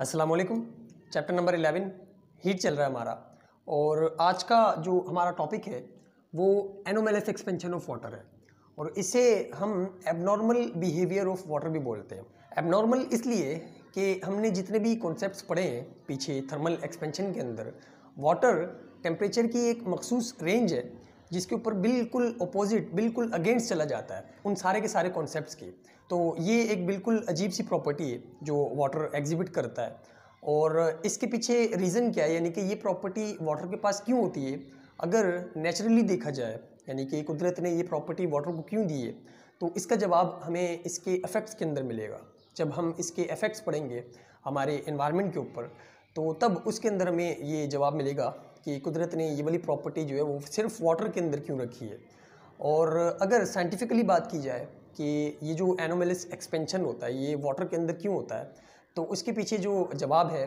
Aslam chapter number 11 heat चल रहा है हमारा और आज का जो हमारा टॉपिक है वो एनोमेलस एक्सपेंशन ऑफ वाटर है और इसे हम एबनॉर्मल बिहेवियर ऑफ वाटर भी बोलते हैं एबनॉर्मल इसलिए कि हमने जितने भी कॉन्सेप्ट पढ़े हैं पीछे थर्मल एक्सपेंशन के अंदर वाटर टेम्परेचर की एक मखसूस रेंज है जिसके ऊपर बिल्कुल अपोजिट बिल्कुल अगेंस्ट चला जाता है उन सारे के सारे कॉन्सेप्ट के तो ये एक बिल्कुल अजीब सी प्रॉपर्टी है जो वाटर एग्जिबिट करता है और इसके पीछे रीज़न क्या है यानी कि ये प्रॉपर्टी वाटर के पास क्यों होती है अगर नेचुरली देखा जाए यानी कि कुदरत ने ये प्रॉपर्टी वाटर को क्यों दी है तो इसका जवाब हमें इसके अफेक्ट्स के अंदर मिलेगा जब हम इसके अफेक्ट्स पढ़ेंगे हमारे इन्वायरमेंट के ऊपर तो तब उसके अंदर हमें ये जवाब मिलेगा कि कुदरत ने ये वाली प्रॉपर्टी जो है वो सिर्फ वाटर के अंदर क्यों रखी है और अगर साइंटिफिकली बात की जाए कि ये जो एनोमेलिस एक्सपेंशन होता है ये वाटर के अंदर क्यों होता है तो उसके पीछे जो जवाब है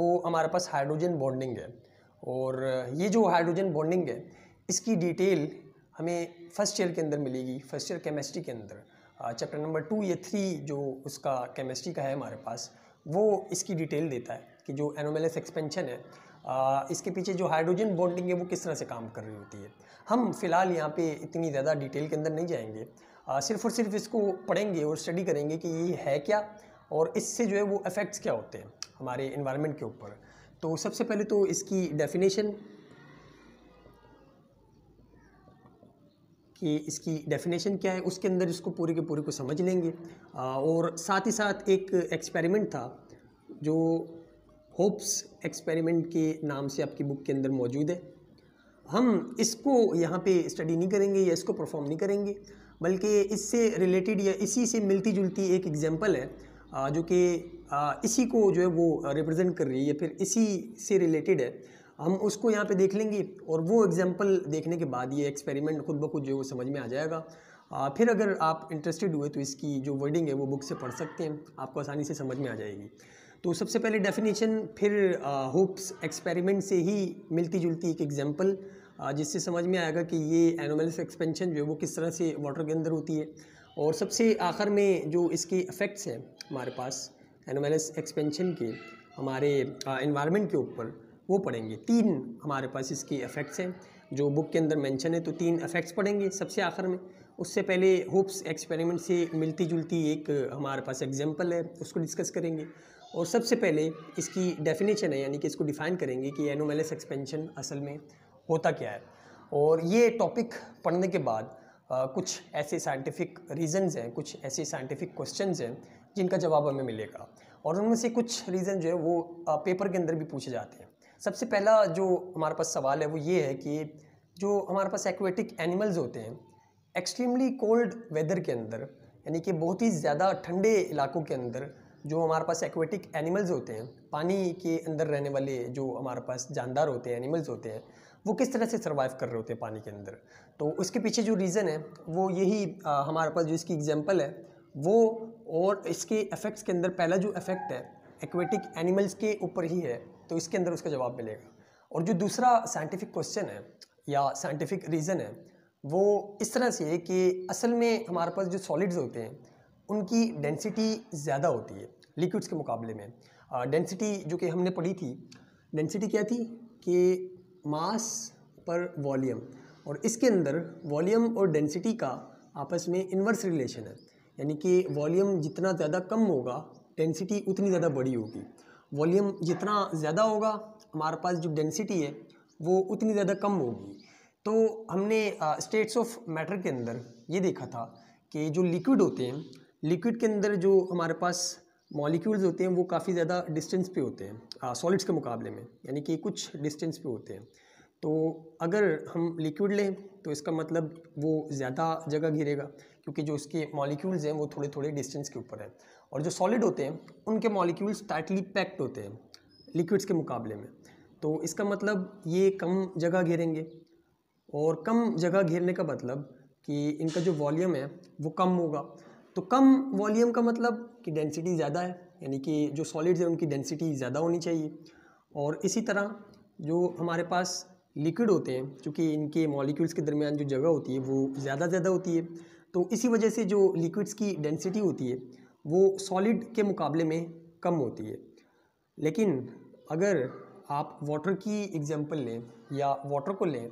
वो हमारे पास हाइड्रोजन बॉन्डिंग है और ये जो हाइड्रोजन बॉन्डिंग है इसकी डिटेल हमें फर्स्ट ईयर के अंदर मिलेगी फर्स्ट ईयर केमिस्ट्री के अंदर चैप्टर नंबर टू या थ्री जो उसका केमिस्ट्री का है हमारे पास वो इसकी डिटेल देता है कि जो एनोमेलिस एक्सपेंशन है आ, इसके पीछे जो हाइड्रोजन बॉन्डिंग है वो किस तरह से काम कर रही होती है हम फिलहाल यहाँ पे इतनी ज़्यादा डिटेल के अंदर नहीं जाएंगे सिर्फ और सिर्फ इसको पढ़ेंगे और स्टडी करेंगे कि ये है क्या और इससे जो है वो इफ़ेक्ट्स क्या होते हैं हमारे इन्वायरमेंट के ऊपर तो सबसे पहले तो इसकी डेफिनेशन कि इसकी डेफिनेशन क्या है उसके अंदर इसको पूरे के पूरे को समझ लेंगे और साथ ही साथ एक एक्सपेरिमेंट था जो होप्स एक्सपेरिमेंट के नाम से आपकी बुक के अंदर मौजूद है हम इसको यहाँ पे स्टडी नहीं करेंगे या इसको परफॉर्म नहीं करेंगे बल्कि इससे रिलेटेड या इसी से मिलती जुलती एक एग्जाम्पल है जो कि इसी को जो है वो रिप्रेजेंट कर रही है या फिर इसी से रिलेटेड है हम उसको यहाँ पे देख लेंगे और वो एग्जाम्पल देखने के बाद ये एक्सपेरिमेंट खुद ब खुद जो है समझ में आ जाएगा फिर अगर आप इंटरेस्टेड हुए तो इसकी जो वर्डिंग है वो बुक से पढ़ सकते हैं आपको आसानी से समझ में आ जाएगी तो सबसे पहले डेफिनेशन फिर होप्स एक्सपेरिमेंट से ही मिलती जुलती एक एग्जाम्पल जिससे समझ में आएगा कि ये एनोमलिस एक्सपेंशन जो है वो किस तरह से वाटर के अंदर होती है और सबसे आखिर में जो इसके इफ़ेक्ट्स हैं हमारे पास एनोमलिस एक्सपेंशन के हमारे इन्वायरमेंट के ऊपर वो पढ़ेंगे तीन हमारे पास इसके इफ़ेक्ट्स हैं जो बुक के अंदर मेंशन है तो तीन इफ़ेक्ट्स पढ़ेंगे सबसे आखिर में उससे पहले होप्स एक्सपेरिमेंट से मिलती जुलती एक हमारे पास एग्जाम्पल है उसको डिस्कस करेंगे और सबसे पहले इसकी डेफिनेशन है यानी कि इसको डिफ़ाइन करेंगे कि एनोमेलस एक्सपेंशन असल में होता क्या है और ये टॉपिक पढ़ने के बाद आ, कुछ ऐसे साइंटिफिक रीजंस हैं कुछ ऐसे साइंटिफिक क्वेश्चंस हैं जिनका जवाब हमें मिलेगा और उनमें से कुछ रीज़न जो है वो पेपर के अंदर भी पूछे जाते हैं सबसे पहला जो हमारे पास सवाल है वो ये है कि जो हमारे पास एक्वेटिक एनिमल्स होते हैं एक्सट्रीमली कोल्ड वेदर के अंदर यानी कि बहुत ही ज़्यादा ठंडे इलाकों के अंदर जो हमारे पास एक्वेटिक एनिमल्स होते हैं पानी के अंदर रहने वाले जो हमारे पास जानदार होते हैं एनिमल्स होते हैं वो किस तरह से सर्वाइव कर रहे होते हैं पानी के अंदर तो उसके पीछे जो रीज़न है वो यही हमारे पास जो इसकी एग्जाम्पल है वो और इसके इफ़ेक्ट्स के अंदर पहला जो इफ़ेक्ट है एक्वेटिक एनिमल्स के ऊपर ही है तो इसके अंदर उसका जवाब मिलेगा और जो दूसरा साइंटिफिक क्वेश्चन है या साइंटिफिक रीज़न है वो इस तरह से है कि असल में हमारे पास जो सॉलिड्स होते हैं उनकी डेंसिटी ज़्यादा होती है लिक्विड्स के मुकाबले में डेंसिटी जो कि हमने पढ़ी थी डेंसिटी क्या थी कि मास पर वॉल्यूम और इसके अंदर वॉल्यूम और डेंसिटी का आपस में इन्वर्स रिलेशन है यानी कि वॉल्यूम जितना ज़्यादा कम होगा डेंसिटी उतनी ज़्यादा बड़ी होगी वॉल्यूम जितना ज़्यादा होगा हमारे पास जो डेंसिटी है वो उतनी ज़्यादा कम होगी तो हमने स्टेट्स ऑफ मैटर के अंदर ये देखा था कि जो लिक्विड होते हैं लिक्विड के अंदर जो हमारे पास मॉलिक्यूल्स होते हैं वो काफ़ी ज़्यादा डिस्टेंस पे होते हैं सॉलिड्स के मुकाबले में यानी कि कुछ डिस्टेंस पे होते हैं तो अगर हम लिक्विड लें तो इसका मतलब वो ज़्यादा जगह घिरेगा क्योंकि जो इसके मॉलिक्यूल्स हैं वो थोड़े थोड़े डिस्टेंस के ऊपर हैं और जो सॉलिड होते हैं उनके मॉलिक्यूल्स टाइटली पैक्ड होते हैं लिक्विड्स के मुकाबले में तो इसका मतलब ये कम जगह घेरेंगे और कम जगह घेरने का मतलब कि इनका जो वॉल्यूम है वो कम होगा तो कम वॉल्यूम का मतलब कि डेंसिटी ज़्यादा है यानी कि जो सॉलिड्स हैं उनकी डेंसिटी ज़्यादा होनी चाहिए और इसी तरह जो हमारे पास लिक्विड होते हैं क्योंकि इनके मॉलिक्यूल्स के दरमियान जो जगह होती है वो ज़्यादा ज़्यादा होती है तो इसी वजह से जो लिक्विड्स की डेंसिटी होती है वो सॉलिड के मुकाबले में कम होती है लेकिन अगर आप वाटर की एग्जांपल लें या वाटर को लें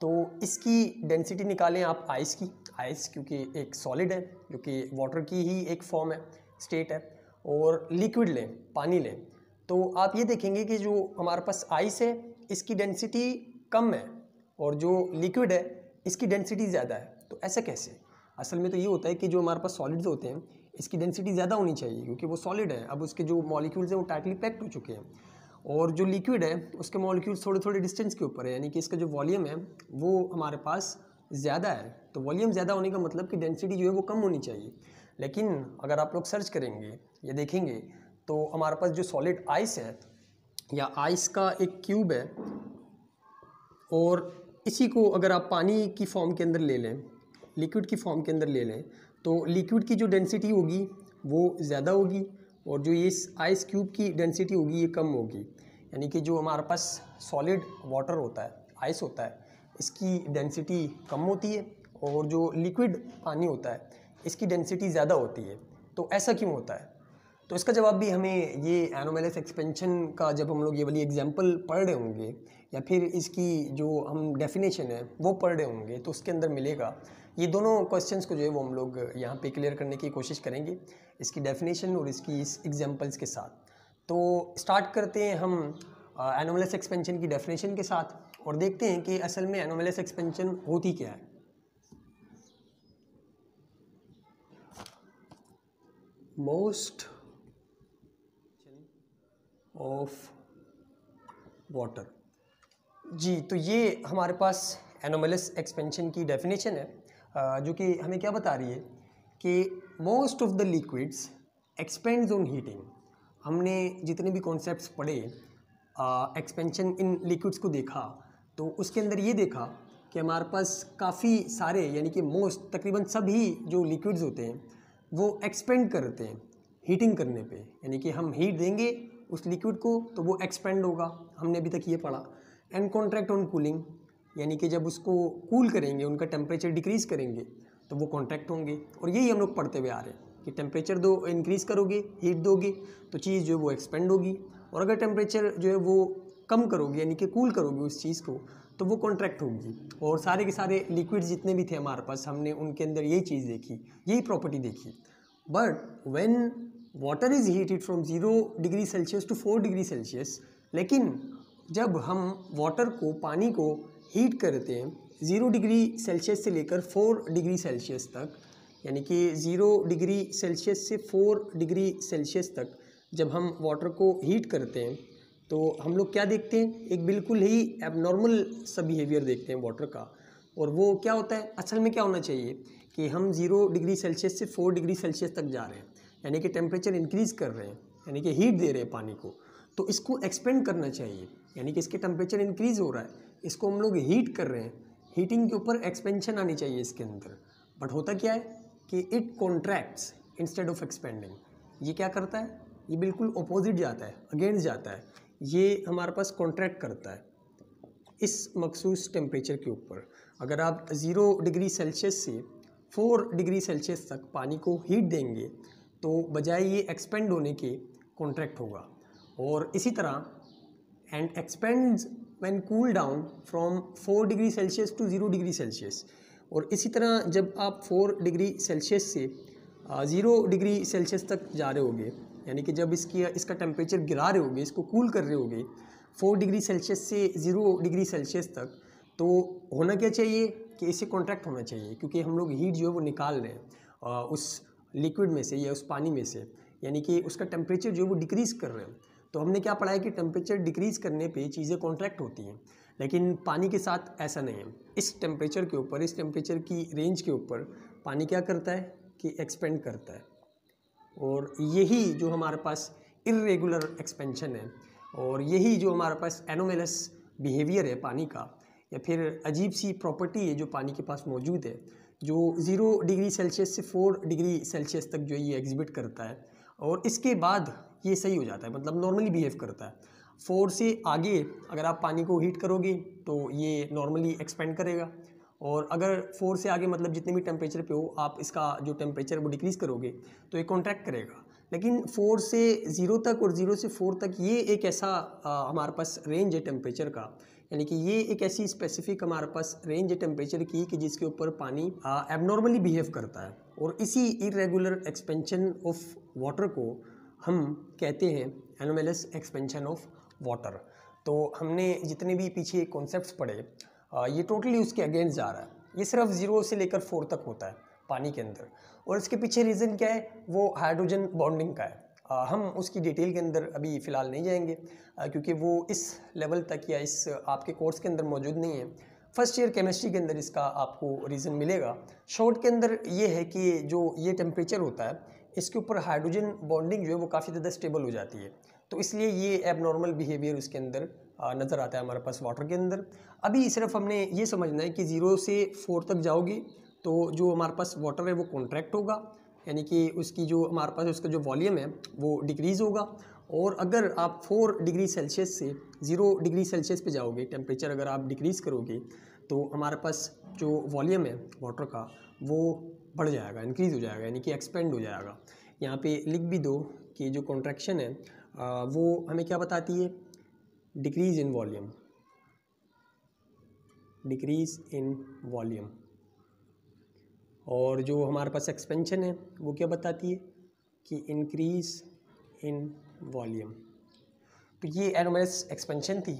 तो इसकी डेंसिटी निकालें आप आइस की आइस क्योंकि एक सॉलिड है जो कि वाटर की ही एक फॉर्म है स्टेट है और लिक्विड लें पानी लें तो आप ये देखेंगे कि जो हमारे पास आइस है इसकी डेंसिटी कम है और जो लिक्विड है इसकी डेंसिटी ज़्यादा है तो ऐसा कैसे असल में तो ये होता है कि जो हमारे पास सॉलिड्स होते हैं इसकी डेंसिटी ज़्यादा होनी चाहिए क्योंकि वो सॉलिड है अब उसके जो मॉलिक्यूल्स हैं वो टाइटली पैक्ड हो चुके हैं और जो लिक्विड है उसके मॉलिक्यूल्स थोड़े थोड़े डिस्टेंस के ऊपर है यानी कि इसका जो वॉल्यूम है वो हमारे पास ज़्यादा है तो वॉल्यूम ज़्यादा होने का मतलब कि डेंसिटी जो है वो कम होनी चाहिए लेकिन अगर आप लोग सर्च करेंगे या देखेंगे तो हमारे पास जो सॉलिड आइस है या आइस का एक क्यूब है और इसी को अगर आप पानी की फॉर्म के अंदर ले लें लिक्विड की फॉर्म के अंदर ले लें तो लिक्विड की जो डेंसिटी होगी वो ज़्यादा होगी और जो इस आइस क्यूब की डेंसिटी होगी ये कम होगी यानी कि जो हमारे पास सॉलिड वाटर होता है आइस होता है इसकी डेंसिटी कम होती है और जो लिक्विड पानी होता है इसकी डेंसिटी ज़्यादा होती है तो ऐसा क्यों होता है तो इसका जवाब भी हमें ये एनोमेलस एक्सपेंशन का जब हम लोग ये वाली एग्जाम्पल पढ़ रहे होंगे या फिर इसकी जो हम डेफिनेशन है वो पढ़ रहे होंगे तो उसके अंदर मिलेगा ये दोनों क्वेश्चंस को जो है वो हम लोग यहाँ पे क्लियर करने की कोशिश करेंगे इसकी डेफिनेशन और इसकी इस एग्जाम्पल्स के साथ तो स्टार्ट करते हैं हम एनोमलस uh, एक्सपेंशन की डेफिनेशन के साथ और देखते हैं कि असल में एनोमेलस एक्सपेंशन होती क्या है मोस्ट ऑफ वाटर जी तो ये हमारे पास एनोमलस एक्सपेंशन की डेफिनेशन है जो कि हमें क्या बता रही है कि most of the liquids expands on heating हमने जितने भी कॉन्सेप्ट्स पढ़े एक्सपेंशन इन लिक्विड्स को देखा तो उसके अंदर ये देखा कि हमारे पास काफ़ी सारे यानी कि मोस्ट तकरीबन सभी जो लिक्विड्स होते हैं वो एक्सपेंड करते हैं हीटिंग करने पे यानी कि हम हीट देंगे उस लिक्विड को तो वो एक्सपेंड होगा हमने अभी तक ये पढ़ा एंड कॉन्ट्रैक्ट ऑन कूलिंग यानी कि जब उसको कूल करेंगे उनका टेम्परेचर डिक्रीज़ करेंगे तो वो कॉन्ट्रैक्ट होंगे और यही हम लोग पढ़ते हुए आ रहे हैं कि टेम्परेचर दो इंक्रीज़ करोगे हीट दोगे तो चीज़ जो है वो एक्सपेंड होगी और अगर टेम्परेचर जो है वो कम करोगे यानी कि कूल करोगे उस चीज़ को तो वो कॉन्ट्रैक्ट होगी और सारे के सारे लिक्विड जितने भी थे हमारे पास हमने उनके अंदर यही चीज़ देखी यही प्रॉपर्टी देखी but when water is heated from zero degree Celsius to four degree Celsius लेकिन जब हम वाटर को पानी को हीट करते हैं ज़ीरो डिग्री सेल्सियस से लेकर फोर डिग्री सेल्सियस तक यानी कि ज़ीरो डिग्री सेल्सियस से फोर डिग्री सेल्सियस तक जब हम वाटर को हीट करते हैं तो हम लोग क्या देखते हैं एक बिल्कुल ही एबनॉर्मल सा बिहेवियर देखते हैं वाटर का और वो क्या होता है असल में क्या होना चाहिए कि हम जीरो डिग्री सेल्सियस से फोर डिग्री सेल्सियस तक जा रहे हैं यानी कि टेम्परेचर इंक्रीज़ कर रहे हैं यानी कि हीट दे रहे हैं पानी को तो इसको एक्सपेंड करना चाहिए यानी कि इसके टेम्परेचर इंक्रीज़ हो रहा है इसको हम लोग हीट कर रहे हैं हीटिंग के ऊपर एक्सपेंशन आनी चाहिए इसके अंदर बट होता क्या है कि it contracts instead of expanding ये क्या करता है ये बिल्कुल अपोजिट जाता है अगेंस्ट जाता है ये हमारे पास कॉन्ट्रैक्ट करता है इस मखसूस टेम्परेचर के ऊपर अगर आप ज़ीरो डिग्री सेल्सियस से फोर डिग्री सेल्सियस तक पानी को हीट देंगे तो बजाय ये एक्सपेंड होने के कॉन्ट्रैक्ट होगा और इसी तरह and expand when cool down from four degree Celsius to zero degree Celsius और इसी तरह जब आप फोर डिग्री सेल्सियस से ज़ीरो डिग्री सेल्सियस तक जा रहे होगे यानी कि जब इसकी इसका टेम्परेचर गिरा रहे होगे इसको कूल कर रहे होगे फोर डिग्री सेल्सियस से ज़ीरो डिग्री सेल्सियस तक तो होना क्या चाहिए कि इसे कॉन्ट्रैक्ट होना चाहिए क्योंकि हम लोग हीट जो है वो निकाल रहे हैं उस लिक्विड में से या उस पानी में से यानी कि उसका टेम्परेचर जो है वो डिक्रीज़ कर रहे हैं तो हमने क्या पढ़ा है कि टेम्परेचर डिक्रीज़ करने पे चीज़ें कॉन्ट्रैक्ट होती हैं लेकिन पानी के साथ ऐसा नहीं है इस टेम्परेचर के ऊपर इस टेम्परेचर की रेंज के ऊपर पानी क्या करता है कि एक्सपेंड करता है और यही जो हमारे पास इरेगुलर एक्सपेंशन है और यही जो हमारे पास एनोमेलस बिहेवियर है पानी का या फिर अजीब सी प्रॉपर्टी है जो पानी के पास मौजूद है जो ज़ीरो डिग्री सेल्सियस से फोर डिग्री सेल्सियस तक जो है ये एग्जिबिट करता है और इसके बाद ये सही हो जाता है मतलब नॉर्मली बिहेव करता है फोर से आगे अगर आप पानी को हीट करोगे तो ये नॉर्मली एक्सपेंड करेगा और अगर फोर से आगे मतलब जितने भी टेम्परेचर पे हो आप इसका जो टेम्परेचर वो डिक्रीज़ करोगे तो ये कॉन्ट्रैक्ट करेगा लेकिन फोर से ज़ीरो तक और ज़ीरो से फोर तक ये एक ऐसा हमारे पास रेंज है टेम्परेचर का यानी कि ये एक ऐसी स्पेसिफिक हमारे पास रेंज है टेम्परेचर की कि जिसके ऊपर पानी एबनॉर्मली बिहेव करता है और इसी इरेगुलर एक्सपेंशन ऑफ वाटर को हम कहते हैं एनोमेलस एक्सपेंशन ऑफ वाटर तो हमने जितने भी पीछे कॉन्सेप्ट्स पढ़े ये टोटली उसके अगेंस्ट जा रहा है ये सिर्फ ज़ीरो से लेकर फोर तक होता है पानी के अंदर और इसके पीछे रीज़न क्या है वो हाइड्रोजन बॉन्डिंग का है आ, हम उसकी डिटेल के अंदर अभी फ़िलहाल नहीं जाएंगे आ, क्योंकि वो इस लेवल तक या इस आपके कोर्स के अंदर मौजूद नहीं है फर्स्ट ईयर केमिस्ट्री के अंदर इसका आपको रीज़न मिलेगा शॉर्ट के अंदर ये है कि जो ये टेम्परेचर होता है इसके ऊपर हाइड्रोजन बॉन्डिंग जो है वो काफ़ी ज़्यादा स्टेबल हो जाती है तो इसलिए ये एबनॉर्मल बिहेवियर उसके अंदर नज़र आता है हमारे पास वाटर के अंदर अभी सिर्फ हमने ये समझना है कि ज़ीरो से फोर तक जाओगे तो जो हमारे पास वाटर है वो कॉन्ट्रैक्ट होगा यानी कि उसकी जो हमारे पास उसका जो वॉल्यूम है वो डिक्रीज़ होगा और अगर आप फोर डिग्री सेल्सियस से ज़ीरो डिग्री सेल्सियस पे जाओगे टेम्परेचर अगर आप डिक्रीज़ करोगे तो हमारे पास जो वॉल्यूम है वाटर का वो बढ़ जाएगा इंक्रीज़ हो जाएगा यानी कि एक्सपेंड हो जाएगा यहाँ पे लिख भी दो कि जो कॉन्ट्रैक्शन है वो हमें क्या बताती है decrease in volume decrease in volume और जो हमारे पास एक्सपेंशन है वो क्या बताती है कि इंक्रीज इन वॉल्यूम तो ये एनोमस एक्सपेंशन थी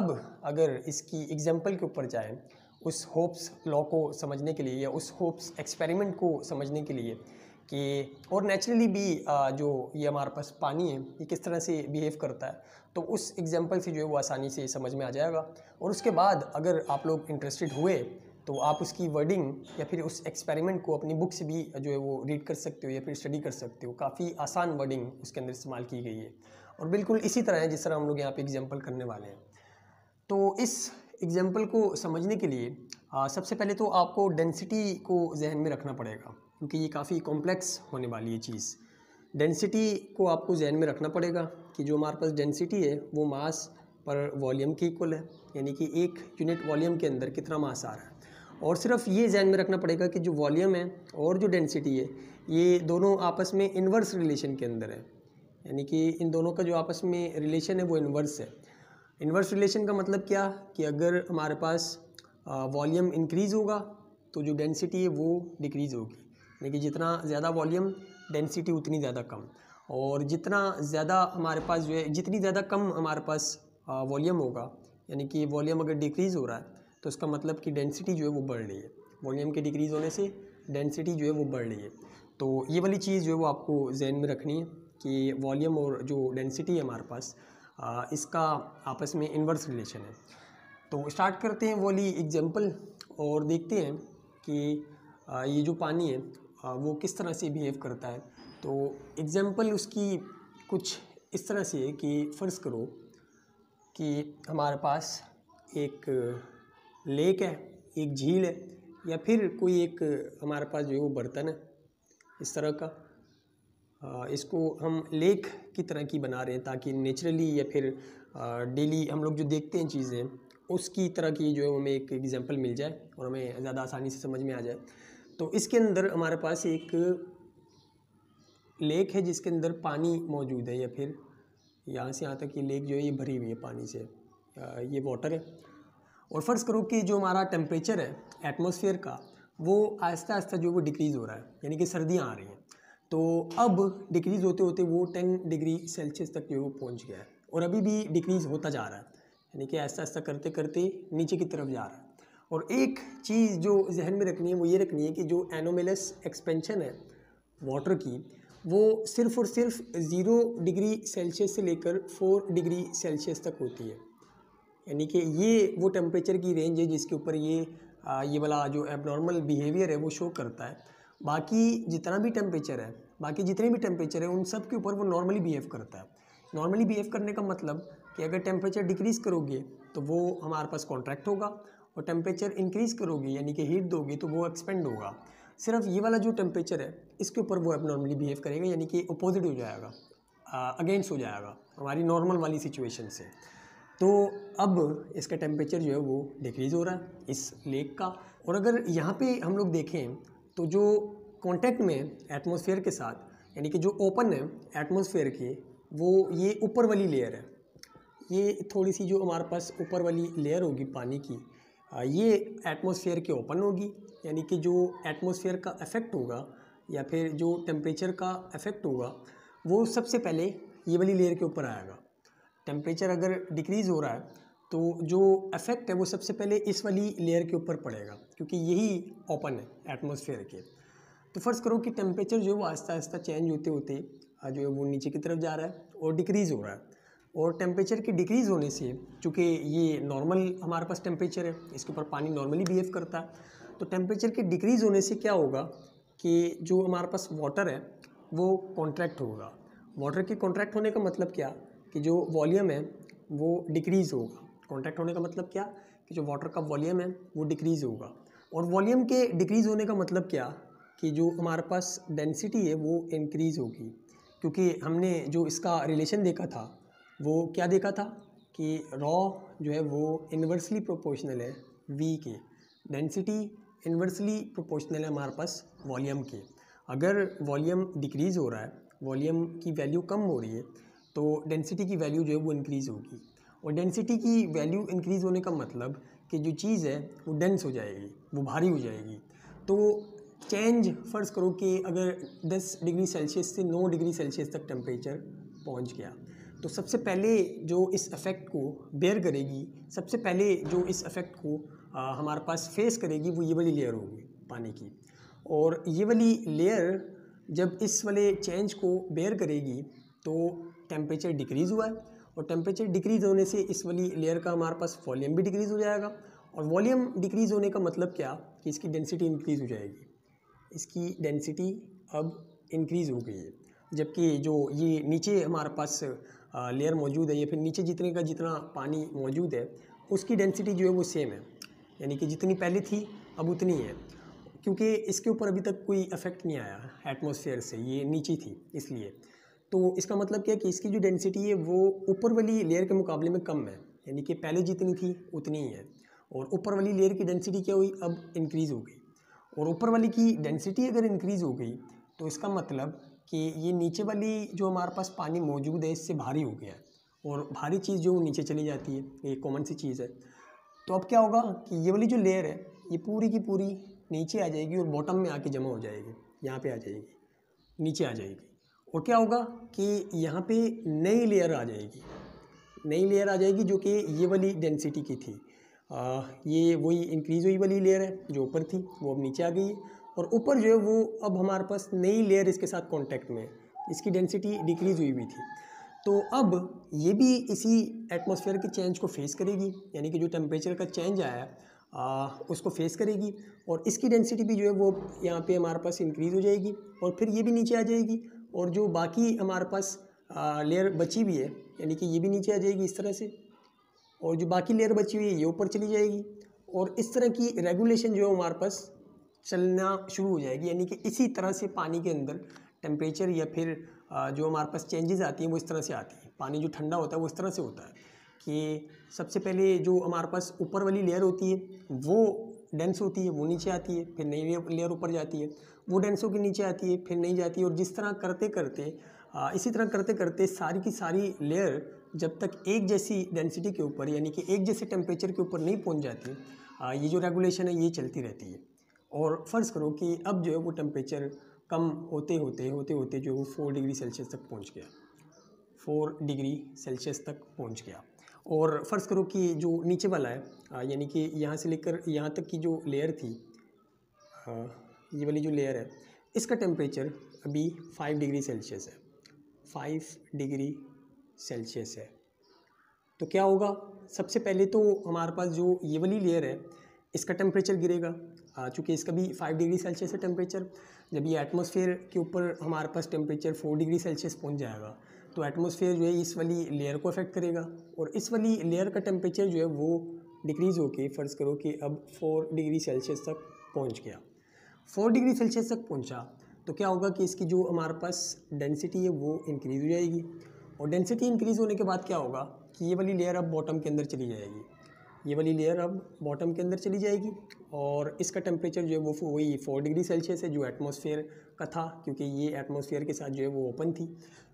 अब अगर इसकी एग्जांपल के ऊपर जाए उस होप्स लॉ को समझने के लिए या उस होप्स एक्सपेरिमेंट को समझने के लिए कि और नेचुरली भी जो ये हमारे पास पानी है ये किस तरह से बिहेव करता है तो उस एग्जाम्पल से जो है वो आसानी से समझ में आ जाएगा और उसके बाद अगर आप लोग इंटरेस्टेड हुए तो आप उसकी वर्डिंग या फिर उस एक्सपेरिमेंट को अपनी बुक से भी जो है वो रीड कर सकते हो या फिर स्टडी कर सकते हो काफ़ी आसान वर्डिंग उसके अंदर इस्तेमाल की गई है और बिल्कुल इसी तरह है जिस तरह हम लोग यहाँ पे एग्जाम्पल करने वाले हैं तो इस एग्जाम्पल को समझने के लिए आ, सबसे पहले तो आपको डेंसिटी को जहन में रखना पड़ेगा क्योंकि ये काफ़ी कॉम्प्लेक्स होने वाली है चीज़ डेंसिटी को आपको जहन में रखना पड़ेगा कि जो हमारे पास डेंसिटी है वो मास पर वॉल्यूम की इक्वल है यानी कि एक यूनिट वॉल्यूम के अंदर कितना मास आ रहा है और सिर्फ ये जहन में रखना पड़ेगा कि जो वॉल्यूम है और जो डेंसिटी है ये दोनों आपस में इन्वर्स रिलेशन के अंदर है यानी कि इन दोनों का जो आपस में रिलेशन है वो इन्वर्स है इन्वर्स रिलेशन का मतलब क्या कि अगर हमारे पास वॉल्यूम इंक्रीज़ होगा तो जो डेंसिटी है वो डिक्रीज़ होगी यानी कि जितना ज़्यादा वॉल्यूम डेंसिटी उतनी ज़्यादा कम और जितना ज़्यादा हमारे पास जो है जितनी ज़्यादा कम हमारे पास वॉल्यूम होगा यानी कि वॉल्यूम अगर डिक्रीज़ हो रहा है तो उसका मतलब कि डेंसिटी जो है वो बढ़ रही है वॉल्यूम के डिक्रीज़ होने से डेंसिटी जो है वो बढ़ रही है तो ये वाली चीज़ जो है वो आपको जहन में रखनी है कि वॉल्यूम और जो डेंसिटी है हमारे पास इसका आपस में इन्वर्स रिलेशन है तो स्टार्ट करते हैं वाली एग्जाम्पल और देखते हैं कि ये जो पानी है वो किस तरह से बिहेव करता है तो एग्ज़ाम्पल उसकी कुछ इस तरह से है कि फ़र्ज़ करो कि हमारे पास एक लेक है एक झील है या फिर कोई एक हमारे पास जो है वो बर्तन है इस तरह का इसको हम लेक की तरह की बना रहे हैं ताकि नेचुरली या फिर डेली हम लोग जो देखते हैं चीज़ें उसकी तरह की जो है हमें एक एग्ज़ाम्पल मिल जाए और हमें ज़्यादा आसानी से समझ में आ जाए तो इसके अंदर हमारे पास एक लेक है जिसके अंदर पानी मौजूद है या फिर यहाँ से यहाँ तक ये लेक जो है ये भरी हुई है पानी से ये वाटर है और फ़र्ज़ करो कि जो हमारा टेम्परेचर है एटमोसफियर का वो आहिस्ता आहिस्ता जो वो डिक्रीज़ हो रहा है यानी कि सर्दियाँ आ रही हैं तो अब डिक्रीज़ होते होते वो टेन डिग्री सेल्सियस तक जो वो पहुँच गया है और अभी भी डिक्रीज़ होता जा रहा है यानी कि आहिस्ता आहिस्ता करते करते नीचे की तरफ जा रहा है और एक चीज़ जो जहन में रखनी है वो ये रखनी है कि जो एनोमेलस एक्सपेंशन है वाटर की वो सिर्फ़ और सिर्फ ज़ीरो डिग्री सेल्सियस से लेकर फोर डिग्री सेल्सियस तक होती है यानी कि ये वो टेम्परेचर की रेंज है जिसके ऊपर ये आ, ये वाला जो एबनॉर्मल बिहेवियर है वो शो करता है बाकी जितना भी टेम्परेचर है बाकी जितने भी टेम्परेचर है उन सब के ऊपर वो नॉर्मली बिहेव करता है नॉर्मली बिहेव करने का मतलब कि अगर टेम्परेचर डिक्रीज़ करोगे तो वो हमारे पास कॉन्ट्रैक्ट होगा और टेम्परेचर इंक्रीज़ करोगे यानी कि हीट दोगे तो वो एक्सपेंड होगा सिर्फ ये वाला जो टेम्परेचर है इसके ऊपर वो एबनॉर्मली बिहेव करेगा यानी कि अपोजिट हो जाएगा अगेंस्ट हो जाएगा हमारी नॉर्मल वाली सिचुएशन से तो अब इसका टेम्परेचर जो है वो डिक्रीज़ हो रहा है इस लेक का और अगर यहाँ पे हम लोग देखें तो जो कांटेक्ट में एटमॉस्फेयर के साथ यानी कि जो ओपन है एटमॉस्फेयर के वो ये ऊपर वाली लेयर है ये थोड़ी सी जो हमारे पास ऊपर वाली लेयर होगी पानी की ये एटमॉस्फेयर के ओपन होगी यानी कि जो एटमॉस्फेयर का इफ़ेक्ट होगा या फिर जो टेम्परेचर का इफ़ेक्ट होगा वो सबसे पहले ये वाली लेयर के ऊपर आएगा टेम्परेचर अगर डिक्रीज़ हो रहा है तो जो इफ़ेक्ट है वो सबसे पहले इस वाली लेयर के ऊपर पड़ेगा क्योंकि यही ओपन है एटमोसफेयर के तो फ़र्ज़ करो कि टेम्परेचर जो है वो आहिस्ता आहिस्ता चेंज होते होते जो है वो नीचे की तरफ जा रहा है और डिक्रीज़ हो रहा है और टेम्परेचर की डिक्रीज़ होने से चूँकि ये नॉर्मल हमारे पास टेम्परेचर है इसके ऊपर पानी नॉर्मली बिहेव करता है तो टेम्परेचर की डिक्रीज़ होने से क्या होगा कि जो हमारे पास वाटर है वो कॉन्ट्रैक्ट होगा वाटर के कॉन्ट्रैक्ट होने का मतलब क्या कि जो वॉल्यूम है वो डिक्रीज़ होगा कॉन्ट्रैक्ट होने का मतलब क्या कि जो वाटर का वॉल्यूम है वो डिक्रीज़ होगा और वॉल्यूम के डिक्रीज़ होने का मतलब क्या कि जो हमारे पास डेंसिटी है वो इंक्रीज़ होगी क्योंकि हमने जो इसका रिलेशन देखा था वो क्या देखा था कि रॉ जो है वो इन्वर्सली प्रोपोर्शनल है वी के डेंसिटी इन्वर्सली प्रोपोर्शनल है हमारे पास वॉल्यूम के अगर वॉल्यूम डिक्रीज़ हो रहा है वॉल्यूम की वैल्यू कम हो रही है तो डेंसिटी की वैल्यू जो है वो इंक्रीज़ होगी और डेंसिटी की वैल्यू इंक्रीज़ होने का मतलब कि जो चीज़ है वो डेंस हो जाएगी वो भारी हो जाएगी तो चेंज फ़र्ज़ करो कि अगर 10 डिग्री सेल्सियस से 9 डिग्री सेल्सियस तक टेम्परेचर पहुंच गया तो सबसे पहले जो इस इफ़ेक्ट को बेयर करेगी सबसे पहले जो इस इफ़ेक्ट को आ, हमारे पास फेस करेगी वो ये वाली लेयर होगी पानी की और ये वाली लेयर जब इस वाले चेंज को बेयर करेगी तो टेम्परेचर डिक्रीज़ हुआ है और टेम्परेचर डिक्रीज़ होने से इस वाली लेयर का हमारे पास वॉल्यूम भी डिक्रीज़ हो जाएगा और वॉल्यूम डिक्रीज़ होने का मतलब क्या कि इसकी डेंसिटी इंक्रीज़ हो जाएगी इसकी डेंसिटी अब इंक्रीज़ हो गई है जबकि जो ये नीचे हमारे पास लेयर मौजूद है या फिर नीचे जितने का जितना पानी मौजूद है उसकी डेंसिटी जो है वो सेम है यानी कि जितनी पहले थी अब उतनी है क्योंकि इसके ऊपर अभी तक कोई इफेक्ट नहीं आया एटमोसफेयर से ये नीचे थी इसलिए तो इसका मतलब क्या है कि इसकी जो डेंसिटी है वो ऊपर वाली लेयर के मुकाबले में कम है यानी कि पहले जितनी थी उतनी ही है और ऊपर वाली लेयर की डेंसिटी क्या हुई अब इंक्रीज़ हो गई और ऊपर वाली की डेंसिटी अगर इंक्रीज़ हो गई तो इसका मतलब कि ये नीचे वाली जो हमारे पास पानी मौजूद है इससे भारी हो गया है और भारी चीज़ जो नीचे चली जाती है ये कॉमन सी चीज़ है तो अब क्या होगा कि ये वाली जो लेयर है ये पूरी की पूरी नीचे आ जाएगी और बॉटम में आके जमा हो जाएगी यहाँ पे आ जाएगी नीचे आ जाएगी और क्या होगा कि यहाँ पे नई लेयर आ जाएगी नई लेयर आ जाएगी जो कि ये वाली डेंसिटी की थी आ, ये वही इंक्रीज़ हुई वाली लेयर है जो ऊपर थी वो अब नीचे आ गई है और ऊपर जो है वो अब हमारे पास नई लेयर इसके साथ कॉन्टैक्ट में है इसकी डेंसिटी डिक्रीज हुई हुई थी तो अब ये भी इसी एटमॉस्फेयर के चेंज को फेस करेगी यानी कि जो टेम्परेचर का चेंज आया आ, उसको फेस करेगी और इसकी डेंसिटी भी जो है वो यहाँ पे हमारे पास इंक्रीज़ हो जाएगी और फिर ये भी नीचे आ जाएगी और जो बाकी हमारे पास आ, लेयर बची हुई है यानी कि ये भी नीचे आ जाएगी इस तरह से और जो बाकी लेयर बची हुई है ये ऊपर चली जाएगी और इस तरह की रेगुलेशन जो है हमारे पास चलना शुरू हो जाएगी यानी कि इसी तरह से पानी के अंदर टेम्परेचर या फिर जो हमारे पास चेंजेस आती हैं वो इस तरह से आती हैं पानी जो ठंडा होता है वो इस तरह से होता है कि सबसे पहले जो हमारे पास ऊपर वाली लेयर होती है वो डेंस होती है वो नीचे आती है फिर नई लेयर ऊपर जाती है वो डेंस होकर नीचे आती है फिर नहीं जाती है और जिस तरह करते करते इसी तरह करते करते सारी की सारी लेयर जब तक एक जैसी डेंसिटी के ऊपर यानी कि एक जैसे टेम्परेचर के ऊपर नहीं पहुँच जाती ये जो रेगुलेशन है ये चलती रहती है और फ़र्ज़ करो कि अब जो है वो टेम्परेचर कम होते होते होते होते जो है वो फोर डिग्री सेल्सियस तक पहुंच गया फोर डिग्री सेल्सियस तक पहुंच गया और फ़र्ज़ करो कि जो नीचे वाला है यानी कि यहाँ से लेकर यहाँ तक की जो लेयर थी ये वाली जो लेयर है इसका टेम्परेचर अभी फाइव डिग्री सेल्सियस है फाइव डिग्री सेल्सियस है तो क्या होगा सबसे पहले तो हमारे पास जो ये वाली लेयर है इसका टेम्परेचर गिरेगा चूँकि इसका भी फाइव डिग्री सेल्सियस है टेम्परेचर जब ये एटमोसफेयर के ऊपर हमारे पास टेम्परेचर फोर डिग्री सेल्सियस पहुँच जाएगा तो एटमोसफेयर जो है इस वाली लेयर को अफेक्ट करेगा और इस वाली लेयर का टेम्परेचर जो है वो डिक्रीज़ होकर फ़र्ज़ करो कि अब फोर डिग्री सेल्सियस तक पहुँच गया फोर डिग्री सेल्सियस तक पहुँचा तो क्या होगा कि इसकी जो हमारे पास डेंसिटी है वो इंक्रीज़ हो जाएगी और डेंसिटी इंक्रीज़ होने के बाद क्या होगा कि ये वाली लेयर अब बॉटम के अंदर चली जाएगी ये वाली लेयर अब बॉटम के अंदर चली जाएगी और इसका टेम्परेचर जो है वो वही फोर डिग्री सेल्सियस है जो एटमॉस्फेयर का था क्योंकि ये एटमॉस्फेयर के साथ जो है वो ओपन थी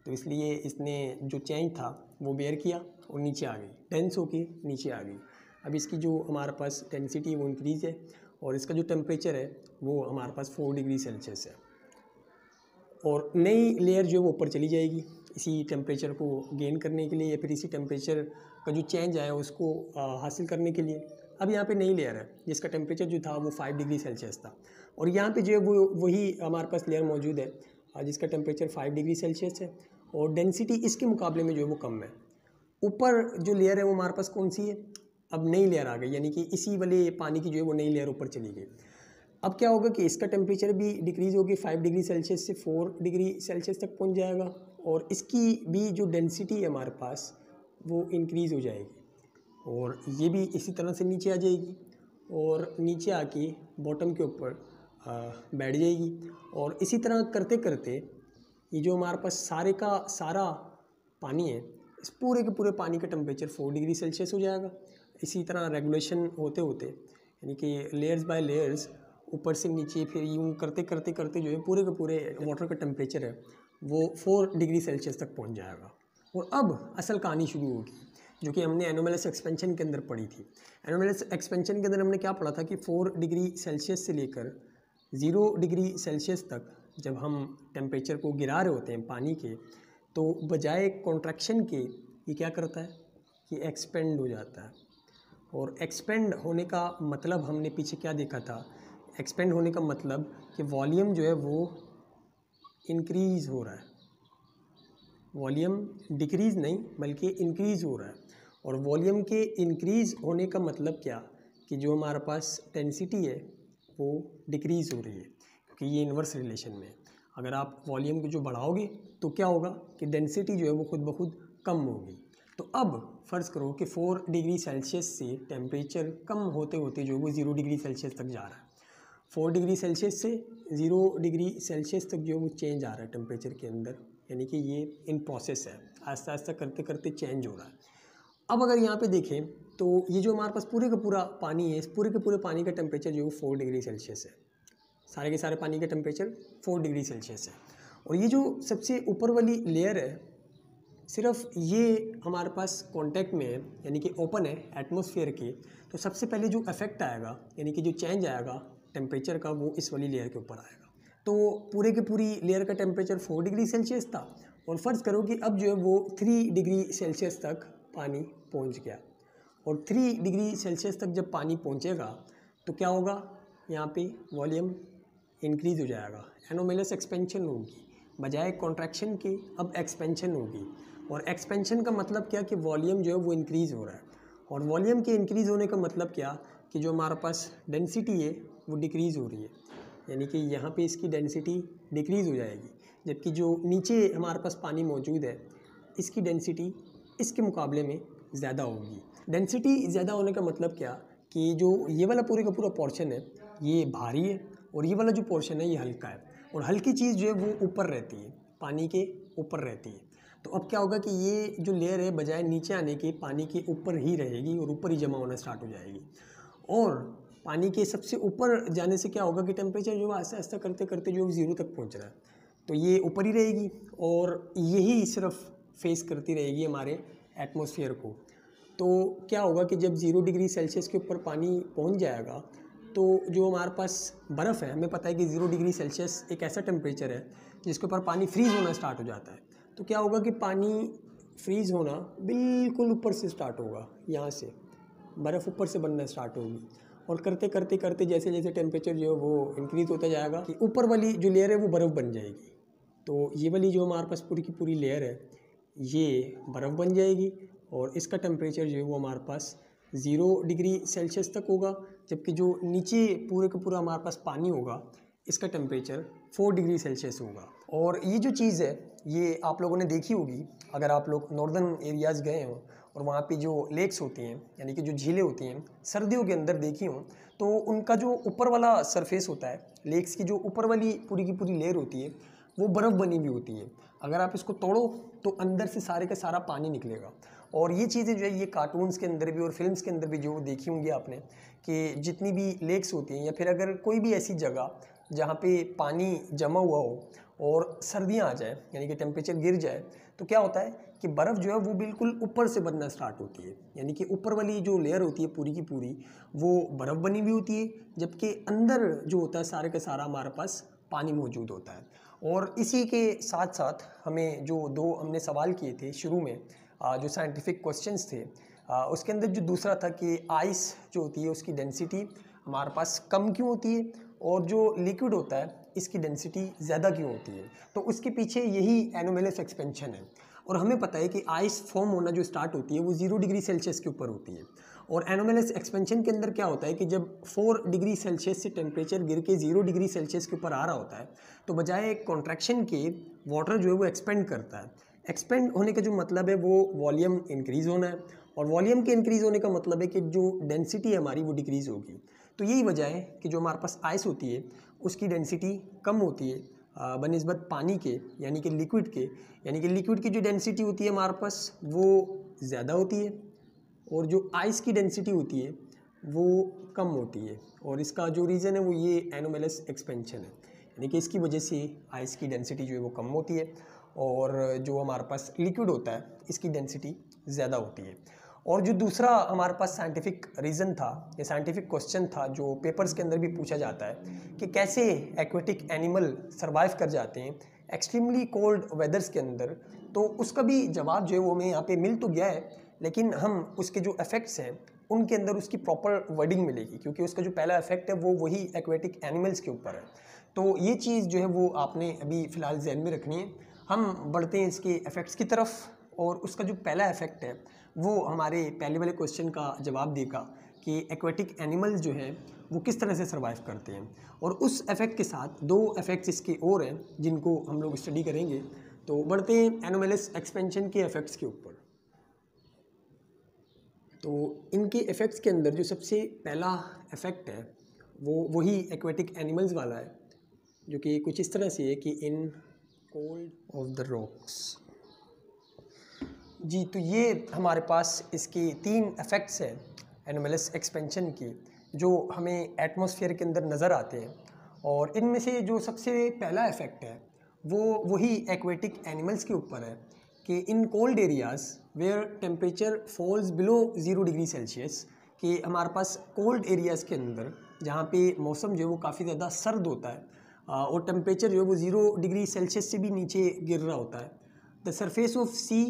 तो इसलिए इसने जो चेंज था वो बेयर किया और नीचे आ गई डेंस होके नीचे आ गई अब इसकी जो हमारे पास डेंसिटी है वो इंक्रीज़ है और इसका जो टेम्परेचर है वो हमारे पास फोर डिग्री सेल्सियस है और नई लेयर जो है वो ऊपर चली जाएगी इसी टेम्परेचर को गेन करने के लिए या फिर इसी टेम्परेचर का जो चेंज आया उसको हासिल करने के लिए अब यहाँ पे नई लेयर है जिसका टेम्परेचर जो था वो फाइव डिग्री सेल्सियस था और यहाँ पे जो है वो वही हमारे पास लेयर मौजूद है जिसका टेम्परेचर फाइव डिग्री सेल्सियस है और डेंसिटी इसके मुकाबले में जो है वो कम है ऊपर जो लेयर है वो हमारे पास कौन सी है अब नई लेयर आ गई यानी कि इसी वाले पानी की जो है वो नई लेयर ऊपर चली गई अब क्या होगा कि इसका टेम्परेचर भी डिक्रीज़ होगी फाइव डिग्री सेल्सियस से फोर डिग्री सेल्सियस तक पहुँच जाएगा और इसकी भी जो डेंसिटी है हमारे पास वो इनक्रीज़ हो जाएगी और ये भी इसी तरह से नीचे आ जाएगी और नीचे आके बॉटम के ऊपर बैठ जाएगी और इसी तरह करते करते ये जो हमारे पास सारे का सारा पानी है इस पूरे के पूरे पानी का टेम्परेचर फोर डिग्री सेल्सियस हो जाएगा इसी तरह रेगुलेशन होते होते यानी कि लेयर्स बाय लेयर्स ऊपर से नीचे फिर यूँ करते करते करते जो है पूरे के पूरे वाटर का टेम्परेचर है वो फोर डिग्री सेल्सियस तक पहुंच जाएगा और अब असल कहानी शुरू होगी जो कि हमने एनोमेलस एक्सपेंशन के अंदर पढ़ी थी एनोमेलस एक्सपेंशन के अंदर हमने क्या पढ़ा था कि फोर डिग्री सेल्सियस से लेकर ज़ीरो डिग्री सेल्सियस तक जब हम टेम्परेचर को गिरा रहे होते हैं पानी के तो बजाय कॉन्ट्रैक्शन के ये क्या करता है कि एक्सपेंड हो जाता है और एक्सपेंड होने का मतलब हमने पीछे क्या देखा था एक्सपेंड होने का मतलब कि वॉल्यूम जो है वो इंक्रीज़ हो रहा है वॉल्यूम डिक्रीज़ नहीं बल्कि इंक्रीज़ हो रहा है और वॉल्यूम के इंक्रीज़ होने का मतलब क्या कि जो हमारे पास टेंसिटी है वो डिक्रीज़ हो रही है क्योंकि ये इन्वर्स रिलेशन में है अगर आप वॉल्यूम को जो बढ़ाओगे तो क्या होगा कि डेंसिटी जो है वो खुद ब खुद कम होगी तो अब फ़र्ज़ करो कि फ़ोर डिग्री सेल्सियस से टेम्परेचर कम होते होते जो है वो ज़ीरो डिग्री सेल्सियस तक जा रहा है फोर डिग्री सेल्सियस से ज़ीरो डिग्री सेल्सियस तक जो है वो चेंज आ रहा है टेम्परेचर के अंदर यानी कि ये इन प्रोसेस है आस्ता आस्ता करते करते चेंज हो रहा है अब अगर यहाँ पे देखें तो ये जो हमारे पास पूरे का पूरा पानी है इस पूरे के पूरे पानी का टेम्परेचर जो है फोर डिग्री सेल्सियस है सारे के सारे पानी का टेम्परेचर फोर डिग्री सेल्सियस है और ये जो सबसे ऊपर वाली लेयर है सिर्फ ये हमारे पास कांटेक्ट में है यानी कि ओपन है एटमॉस्फेयर के तो सबसे पहले जो इफेक्ट आएगा यानी कि जो चेंज आएगा टेम्परेचर का वो इस वाली लेयर के ऊपर आएगा तो पूरे के पूरी लेयर का टेम्परेचर फोर डिग्री सेल्सियस था और फ़र्ज़ करो कि अब जो है वो थ्री डिग्री सेल्सियस तक पानी पहुंच गया और थ्री डिग्री सेल्सियस तक जब पानी पहुंचेगा तो क्या होगा यहाँ पे वॉल्यूम इंक्रीज़ हो जाएगा एनोमेलस एक्सपेंशन होगी बजाय कॉन्ट्रैक्शन के अब एक्सपेंशन होगी और एक्सपेंशन का मतलब क्या कि वॉल्यूम जो है वो इंक्रीज़ हो रहा है और वॉल्यूम के इंक्रीज़ होने का मतलब क्या कि जो हमारे पास डेंसिटी है वो डिक्रीज़ हो रही है यानी कि यहाँ पे इसकी डेंसिटी डिक्रीज़ हो जाएगी जबकि जो नीचे हमारे पास पानी मौजूद है इसकी डेंसिटी इसके मुकाबले में ज़्यादा होगी डेंसिटी ज़्यादा होने का मतलब क्या कि जो ये वाला पूरे का पूरा पोर्शन है ये भारी है और ये वाला जो पोर्शन है ये हल्का है और हल्की चीज़ जो है वो ऊपर रहती है पानी के ऊपर रहती है तो अब क्या होगा कि ये जो लेयर है बजाय नीचे आने के पानी के ऊपर ही रहेगी और ऊपर ही जमा होना स्टार्ट हो जाएगी और पानी के सबसे ऊपर जाने से क्या होगा कि टेम्परेचर जो आस्ते आस्ते करते करते जो ज़ीरो तक पहुँच रहा है तो ये ऊपर ही रहेगी और यही सिर्फ फेस करती रहेगी हमारे एटमोसफियर को तो क्या होगा कि जब ज़ीरो डिग्री सेल्सियस के ऊपर पानी पहुँच जाएगा तो जो हमारे पास बर्फ़ है हमें पता है कि ज़ीरो डिग्री सेल्सियस एक ऐसा टेम्परेचर है जिसके ऊपर पानी फ्रीज़ होना स्टार्ट हो जाता है तो क्या होगा कि पानी फ्रीज़ होना बिल्कुल ऊपर से स्टार्ट होगा यहाँ से बर्फ़ ऊपर से बनना स्टार्ट होगी और करते करते करते जैसे जैसे टेम्परेचर जो है वो इंक्रीज़ होता जाएगा कि ऊपर वाली जो लेयर है वो बर्फ़ बन जाएगी तो ये वाली जो हमारे पास पूरी की पूरी लेयर है ये बर्फ़ बन जाएगी और इसका टेम्परेचर जो है वो हमारे पास ज़ीरो डिग्री सेल्सियस तक होगा जबकि जो नीचे पूरे का पूरा हमारे पास पानी होगा इसका टेम्परेचर फोर डिग्री सेल्सियस होगा और ये जो चीज़ है ये आप लोगों ने देखी होगी अगर आप लोग नॉर्दर्न एरियाज़ गए हों और वहाँ पे जो लेक्स होती हैं यानी कि जो झीलें होती हैं सर्दियों के अंदर देखी हूँ तो उनका जो ऊपर वाला सरफेस होता है लेक्स की जो ऊपर वाली पूरी की पूरी लेयर होती है वो बर्फ़ बनी हुई होती है अगर आप इसको तोड़ो तो अंदर से सारे का सारा पानी निकलेगा और ये चीज़ें जो है ये कार्टून्स के अंदर भी और फिल्म्स के अंदर भी जो देखी होंगी आपने कि जितनी भी लेक्स होती हैं या फिर अगर कोई भी ऐसी जगह जहाँ पे पानी जमा हुआ हो और सर्दियाँ आ जाए यानी कि टेम्परेचर गिर जाए तो क्या होता है कि बर्फ़ जो है वो बिल्कुल ऊपर से बनना स्टार्ट होती है यानी कि ऊपर वाली जो लेयर होती है पूरी की पूरी वो बर्फ़ बनी हुई होती है जबकि अंदर जो होता है सारे का सारा हमारे पास पानी मौजूद होता है और इसी के साथ साथ हमें जो दो हमने सवाल किए थे शुरू में जो साइंटिफिक क्वेश्चंस थे उसके अंदर जो दूसरा था कि आइस जो होती है उसकी डेंसिटी हमारे पास कम क्यों होती है और जो लिक्विड होता है इसकी डेंसिटी ज़्यादा क्यों होती है तो उसके पीछे यही एनोमेलस एक्सपेंशन है और हमें पता है कि आइस फॉर्म होना जो स्टार्ट होती है वो जीरो डिग्री सेल्सियस के ऊपर होती है और एनोमेलस एक्सपेंशन के अंदर क्या होता है कि जब फोर डिग्री सेल्सियस से टेम्परेचर गिर के जीरो डिग्री सेल्सियस के ऊपर आ रहा होता है तो बजाय एक कॉन्ट्रैक्शन के वाटर जो है वो एक्सपेंड करता है एक्सपेंड होने का जो मतलब है वो वॉल्यूम इंक्रीज़ होना है और वॉल्यूम के इंक्रीज़ होने का मतलब है कि जो डेंसिटी है हमारी वो डिक्रीज़ होगी तो यही वजह है कि जो हमारे पास आइस होती है उसकी डेंसिटी कम होती है बनस्बत पानी के यानी कि लिक्विड के यानी कि लिक्विड की जो डेंसिटी होती है हमारे पास वो ज़्यादा होती है और जो आइस की डेंसिटी होती है वो कम होती है और इसका जो रीज़न है वो ये एनोमेलस एक्सपेंशन है यानी कि इसकी वजह से आइस की डेंसिटी जो है वो कम होती है और जो हमारे पास लिक्विड होता है इसकी डेंसिटी ज़्यादा होती है और जो दूसरा हमारे पास साइंटिफिक रीज़न था या साइंटिफिक क्वेश्चन था जो पेपर्स के अंदर भी पूछा जाता है कि कैसे एक्वेटिक एनिमल सर्वाइव कर जाते हैं एक्सट्रीमली कोल्ड वेदर्स के अंदर तो उसका भी जवाब जो है वो हमें यहाँ पे मिल तो गया है लेकिन हम उसके जो इफ़ेक्ट्स हैं उनके अंदर उसकी प्रॉपर वर्डिंग मिलेगी क्योंकि उसका जो पहला इफेक्ट है वो वही एक्वेटिक एनिमल्स के ऊपर है तो ये चीज़ जो है वो आपने अभी फ़िलहाल जहन में रखनी है हम बढ़ते हैं इसके इफ़ेक्ट्स की तरफ और उसका जो पहला इफेक्ट है वो हमारे पहले वाले क्वेश्चन का जवाब देगा कि एक्वेटिक एनिमल्स जो है वो किस तरह से सर्वाइव करते हैं और उस इफ़ेक्ट के साथ दो इफ़ेक्ट्स इसके और हैं जिनको हम लोग स्टडी करेंगे तो बढ़ते हैं एनोमेलिस एक्सपेंशन के इफ़ेक्ट्स के ऊपर तो इनके इफ़ेक्ट्स के अंदर जो सबसे पहला इफ़ेक्ट है वो वही एक्वेटिक एनिमल्स वाला है जो कि कुछ इस तरह से है कि in cold of the rocks जी तो ये हमारे पास इसके तीन इफ़ेक्ट्स हैं एनोमलस एक्सपेंशन के जो हमें एटमॉस्फेयर के अंदर नज़र आते हैं और इनमें से जो सबसे पहला इफ़ेक्ट है वो वही एक्वेटिक एनिमल्स के ऊपर है कि in cold areas where temperature falls below zero degree Celsius कि हमारे पास कोल्ड एरियाज़ के अंदर जहाँ पे मौसम जो है वो काफ़ी ज़्यादा सर्द होता है और टेम्परेचर जो है वो ज़ीरो डिग्री सेल्सियस से भी नीचे गिर रहा होता है द सरफेस ऑफ सी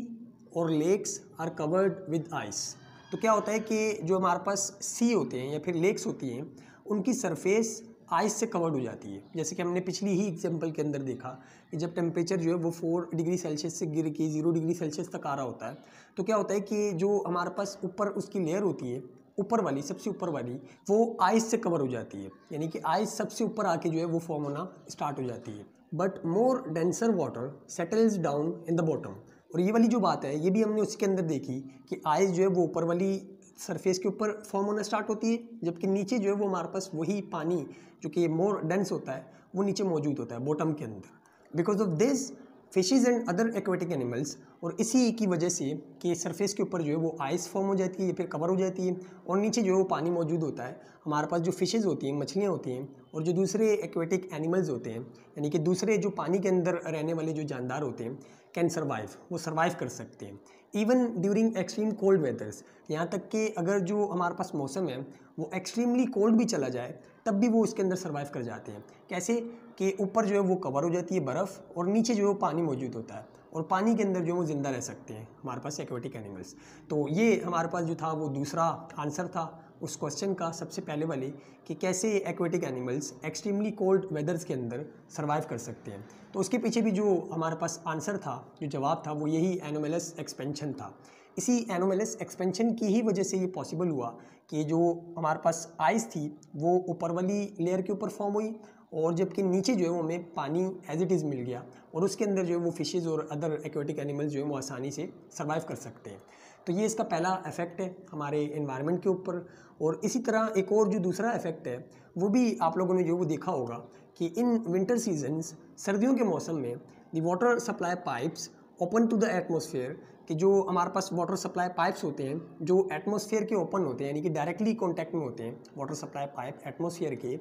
और lakes are covered with ice तो क्या होता है कि जो हमारे पास सी होते हैं या फिर लेक्स होती हैं उनकी सरफेस आइस से कवर्ड हो जाती है जैसे कि हमने पिछली ही एग्जांपल के अंदर देखा कि जब टेम्परेचर जो है वो फोर डिग्री सेल्सियस से गिर के ज़ीरो डिग्री सेल्सियस तक आ रहा होता है तो क्या होता है कि जो हमारे पास ऊपर उसकी लेयर होती है ऊपर वाली सबसे ऊपर वाली वो आइस से कवर हो जाती है यानी कि आइस सबसे ऊपर आके जो है वो फॉर्म होना स्टार्ट हो जाती है but more denser water settles down in the bottom और ये वाली जो बात है ये भी हमने उसके अंदर देखी कि आइस जो है वो ऊपर वाली सरफेस के ऊपर फॉर्म होना स्टार्ट होती है जबकि नीचे जो है वो हमारे पास वही पानी जो कि मोर डेंस होता है वो नीचे मौजूद होता है बॉटम के अंदर because of this fishes and other aquatic animals और इसी की वजह से कि सरफेस के ऊपर जो है वो आइस फॉर्म हो जाती है या फिर कवर हो जाती है और नीचे जो है वो पानी मौजूद होता है हमारे पास जो फिशेज़ होती हैं मछलियाँ होती हैं और जो दूसरे एक्वेटिक एनिमल्स होते हैं यानी कि दूसरे जो पानी के अंदर रहने वाले जो जानदार होते हैं कैन सर्वाइव वो सर्वाइव कर सकते हैं even during extreme cold weathers यहाँ तक कि अगर जो हमारे पास मौसम है वो एक्सट्रीमली कोल्ड भी चला जाए तब भी वो उसके अंदर सर्वाइव कर जाते हैं कैसे कि ऊपर जो है वो कवर हो जाती है बर्फ़ और नीचे जो है वो पानी मौजूद होता है और पानी के अंदर जो है वो ज़िंदा रह सकते हैं हमारे पास एक्वेटिक एनिमल्स तो ये हमारे पास जो था वो दूसरा आंसर था उस क्वेश्चन का सबसे पहले वाली कि कैसे ये aquatic animals extremely cold weathers के अंदर सर्वाइव कर सकते हैं तो उसके पीछे भी जो हमारे पास आंसर था जो जवाब था वो यही एनोमेलस एक्सपेंशन था इसी एनोमेलस एक्सपेंशन की ही वजह से ये पॉसिबल हुआ कि जो हमारे पास आइस थी वो ऊपर वाली लेयर के ऊपर फॉर्म हुई और जबकि नीचे जो है वो हमें पानी एज इट इज़ मिल गया और उसके अंदर जो है वो फिशेज़ और अदर एक्वेटिक एनिमल्स जो है वो आसानी से सर्वाइव कर सकते हैं तो ये इसका पहला इफ़ेक्ट है हमारे इन्वायरमेंट के ऊपर और इसी तरह एक और जो दूसरा इफ़ेक्ट है वो भी आप लोगों ने जो वो देखा होगा कि इन विंटर सीजन्स सर्दियों के मौसम में the water supply pipes open to the atmosphere कि जो हमारे पास वाटर सप्लाई पाइप्स होते हैं जो एटमोसफेयर के ओपन होते हैं यानी कि डायरेक्टली कॉन्टैक्ट में होते हैं वाटर सप्लाई पाइप एटमोसफेयर के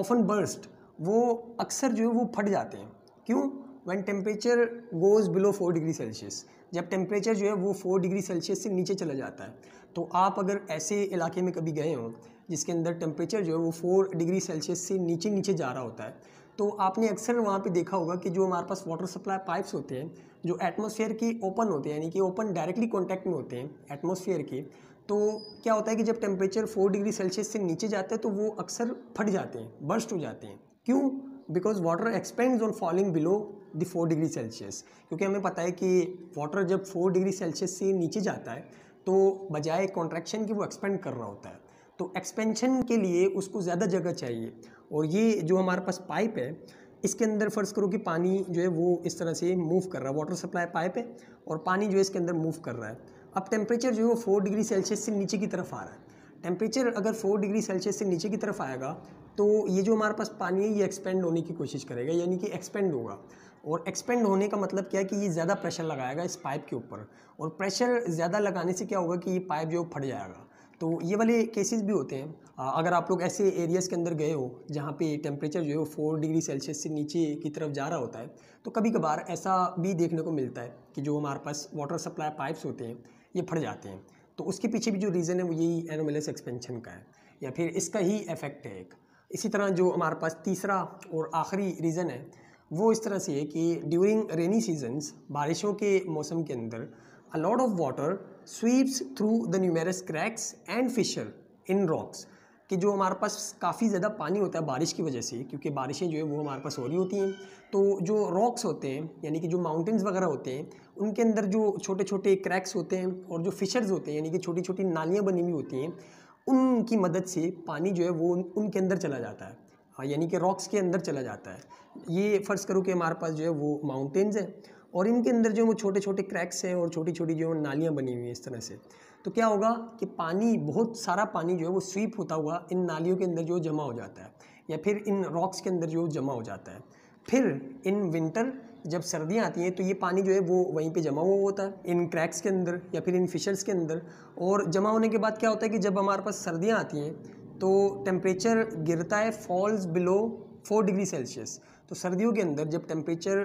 ऑफन बर्स्ट वो अक्सर जो है वो फट जाते हैं क्यों when temperature goes below four degree Celsius जब टेम्परेचर जो है वो फोर डिग्री सेल्सियस से नीचे चला जाता है तो आप अगर ऐसे इलाके में कभी गए हों जिसके अंदर टेम्परेचर जो है वो फोर डिग्री सेल्सियस से नीचे नीचे जा रहा होता है तो आपने अक्सर वहाँ पे देखा होगा कि जो हमारे पास वाटर सप्लाई पाइप्स होते हैं जो एटमॉस्फेयर के ओपन होते हैं यानी कि ओपन डायरेक्टली कॉन्टैक्ट में होते हैं एटमोसफेयर के तो क्या होता है कि जब टेम्परेचर फोर डिग्री सेल्सियस से नीचे जाता है तो वो अक्सर फट जाते हैं बर्स्ट हो जाते हैं क्यों because water expands on falling below the four degree Celsius क्योंकि हमें पता है कि वाटर जब फोर डिग्री सेल्सियस से नीचे जाता है तो बजाय कॉन्ट्रैक्शन के वो एक्सपेंड कर रहा होता है तो एक्सपेंशन के लिए उसको ज़्यादा जगह चाहिए और ये जो हमारे पास पाइप है इसके अंदर फ़र्ज़ करो कि पानी जो है वो इस तरह से मूव कर रहा है वाटर सप्लाई पाइप है और पानी जो है इसके अंदर मूव कर रहा है अब टेम्परेचर जो है वो फोर डिग्री सेल्सियस से नीचे की तरफ आ रहा है टेम्परेचर अगर फोर डिग्री सेल्सियस से नीचे की तरफ आएगा तो ये जो हमारे पास पानी है ये एक्सपेंड होने की कोशिश करेगा यानी कि एक्सपेंड होगा और एक्सपेंड होने का मतलब क्या है कि ये ज़्यादा प्रेशर लगाएगा इस पाइप के ऊपर और प्रेशर ज़्यादा लगाने से क्या होगा कि ये पाइप जो फट जाएगा तो ये वाले केसेस भी होते हैं अगर आप लोग ऐसे एरियाज़ के अंदर गए हो जहाँ पे टेम्परेचर जो है वो फोर डिग्री सेल्सियस से नीचे की तरफ जा रहा होता है तो कभी कभार ऐसा भी देखने को मिलता है कि जो हमारे पास वाटर सप्लाई पाइप्स होते हैं ये फट जाते हैं तो उसके पीछे भी जो रीज़न है वो यही एनोमेलस एक्सपेंशन का है या फिर इसका ही इफेक्ट है एक इसी तरह जो हमारे पास तीसरा और आखिरी रीज़न है वो इस तरह से है कि ड्यूरिंग रेनी सीजन्स बारिशों के मौसम के अंदर a lot of water sweeps through the numerous cracks and fissure in rocks कि जो हमारे पास काफ़ी ज़्यादा पानी होता है बारिश की वजह से क्योंकि बारिशें जो है वो हमारे पास हो रही होती हैं तो जो रॉक्स होते हैं यानी कि जो माउंटेंस वगैरह होते हैं उनके अंदर जो छोटे छोटे क्रैक्स होते हैं और जो फिशर्स होते हैं यानी कि छोटी छोटी नालियाँ बनी हुई होती हैं उनकी मदद से पानी जो है वो उनके अंदर चला जाता है हाँ, यानी कि रॉक्स के अंदर चला जाता है ये फ़र्ज़ करो कि हमारे पास जो है वो माउंटेन्स हैं और इनके अंदर जो वो छोटे छोटे क्रैक्स हैं और छोटी छोटी जो नालियाँ बनी हुई हैं इस तरह से तो क्या होगा कि पानी बहुत सारा पानी जो है वो स्वीप होता हुआ इन नालियों के अंदर जो जमा हो जाता है या फिर इन रॉक्स के अंदर जो जमा हो जाता है फिर इन विंटर जब सर्दियाँ आती हैं तो ये पानी जो है वो वहीं पे जमा हुआ होता है इन क्रैक्स के अंदर या फिर इन फिशर्स के अंदर और जमा होने के बाद क्या होता है कि जब हमारे पास सर्दियाँ आती हैं तो टेम्परेचर गिरता है falls below four degree Celsius तो सर्दियों के अंदर जब टेम्परेचर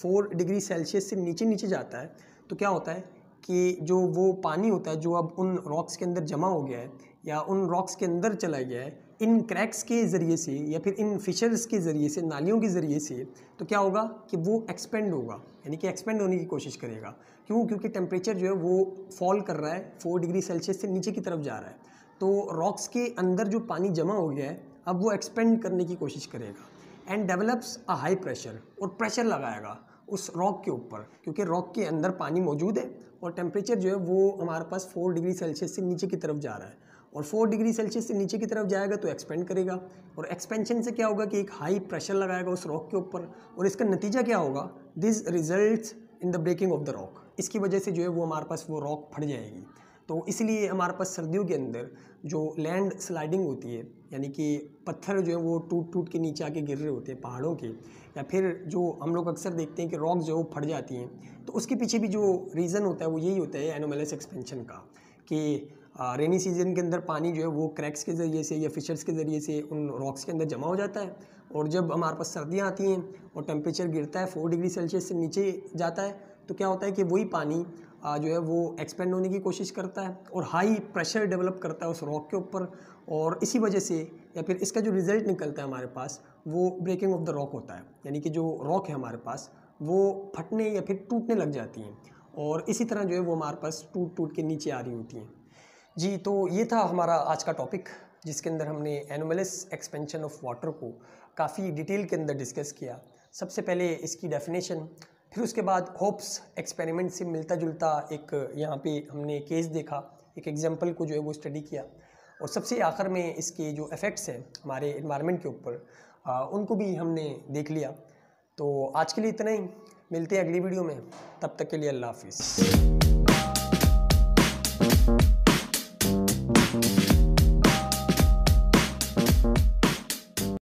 फोर डिग्री सेल्सियस से नीचे नीचे जाता है तो क्या होता है कि जो वो पानी होता है जो अब उन रॉक्स के अंदर जमा हो गया है या उन रॉक्स के अंदर चला गया है इन क्रैक्स के ज़रिए से या फिर इन फिशर्स के ज़रिए से नालियों के ज़रिए से तो क्या होगा कि वो एक्सपेंड होगा यानी कि एक्सपेंड होने की कोशिश करेगा क्यों क्योंकि टेम्परेचर जो है वो फॉल कर रहा है फोर डिग्री सेल्सियस से नीचे की तरफ जा रहा है तो रॉक्स के अंदर जो पानी जमा हो गया है अब वो एक्सपेंड करने की कोशिश करेगा and develops a high pressure और प्रेशर लगाएगा उस रॉक के ऊपर क्योंकि रॉक के अंदर पानी मौजूद है और टेम्परेचर जो है वो हमारे पास फोर डिग्री सेल्सियस से नीचे की तरफ जा रहा है और फोर डिग्री सेल्सियस से नीचे की तरफ जाएगा तो एक्सपेंड करेगा और एक्सपेंशन से क्या होगा कि एक हाई प्रेशर लगाएगा उस रॉक के ऊपर और इसका नतीजा क्या होगा this result in the breaking of the rock इसकी वजह से जो है वो हमारे पास वो रॉक फट जाएगी तो इसलिए हमारे पास सर्दियों के अंदर जो लैंड स्लाइडिंग होती है यानी कि पत्थर जो है वो टूट टूट के नीचे आके गिर रहे होते हैं पहाड़ों के या फिर जो हम लोग अक्सर देखते हैं कि रॉक जो है वो फट जाती हैं तो उसके पीछे भी जो रीज़न होता है वो यही होता है एनोमेलस एक्सपेंशन का कि रेनी सीजन के अंदर पानी जो है वो क्रैक्स के ज़रिए से या फिशर्स के ज़रिए से उन रॉक्स के अंदर जमा हो जाता है और जब हमारे पास सर्दियाँ आती हैं और टेम्परेचर गिरता है फोर डिग्री सेल्सियस से नीचे जाता है तो क्या होता है कि वही पानी जो है वो एक्सपेंड होने की कोशिश करता है और हाई प्रेशर डेवलप करता है उस रॉक के ऊपर और इसी वजह से या फिर इसका जो रिज़ल्ट निकलता है हमारे पास वो ब्रेकिंग ऑफ द रॉक होता है यानी कि जो रॉक है हमारे पास वो फटने या फिर टूटने लग जाती हैं और इसी तरह जो है वो हमारे पास टूट टूट के नीचे आ रही होती हैं जी तो ये था हमारा आज का टॉपिक जिसके अंदर हमने एनोमलस एक्सपेंशन ऑफ वाटर को काफ़ी डिटेल के अंदर डिस्कस किया सबसे पहले इसकी डेफिनेशन फिर उसके बाद होप्स एक्सपेरिमेंट से मिलता जुलता एक यहाँ पे हमने केस देखा एक एग्जाम्पल को जो है वो स्टडी किया और सबसे आखिर में इसके जो इफ़ेक्ट्स हैं हमारे इन्वायरमेंट के ऊपर उनको भी हमने देख लिया तो आज के लिए इतना ही मिलते हैं अगली वीडियो में तब तक के लिए अल्लाह हाफिज़